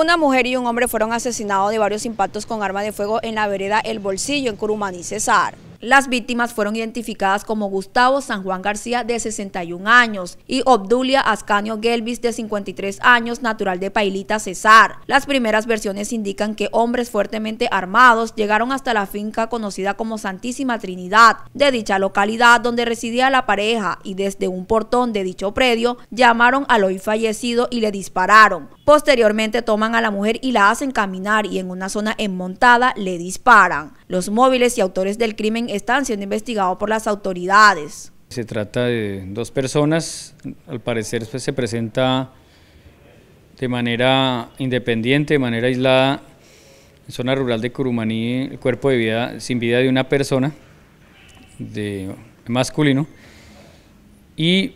Una mujer y un hombre fueron asesinados de varios impactos con arma de fuego en la vereda El Bolsillo, en Curumaní, Cesar. Las víctimas fueron identificadas como Gustavo San Juan García, de 61 años, y Obdulia Ascanio Gelvis, de 53 años, natural de Pailita, Cesar. Las primeras versiones indican que hombres fuertemente armados llegaron hasta la finca conocida como Santísima Trinidad, de dicha localidad donde residía la pareja, y desde un portón de dicho predio llamaron al hoy fallecido y le dispararon. Posteriormente toman a la mujer y la hacen caminar y en una zona enmontada le disparan. Los móviles y autores del crimen están siendo investigados por las autoridades. Se trata de dos personas, al parecer pues, se presenta de manera independiente, de manera aislada, en zona rural de Curumaní, el cuerpo de vida, sin vida de una persona, de masculino, y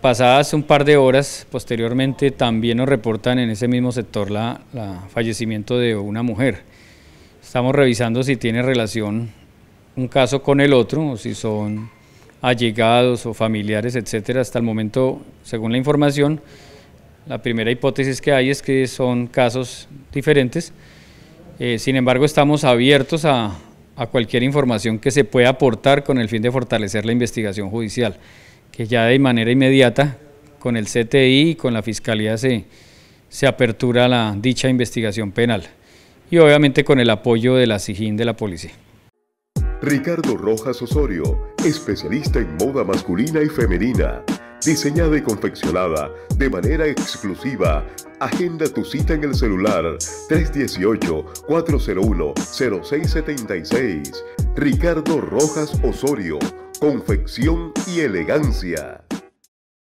pasadas un par de horas, posteriormente también nos reportan en ese mismo sector la, la, fallecimiento de una mujer. Estamos revisando si tiene relación un caso con el otro, si son allegados o familiares, etcétera. Hasta el momento, según la información, la primera hipótesis que hay es que son casos diferentes. Eh, sin embargo, estamos abiertos a, cualquier información que se pueda aportar con el fin de fortalecer la investigación judicial, que ya de manera inmediata con el CTI y con la Fiscalía se, se apertura la, dicha investigación penal y obviamente con el apoyo de la S.I.G.I.N. de la policía. Ricardo Rojas Osorio, especialista en moda masculina y femenina. Diseñada y confeccionada de manera exclusiva. Agenda tu cita en el celular 318-401-0676. Ricardo Rojas Osorio, confección y elegancia.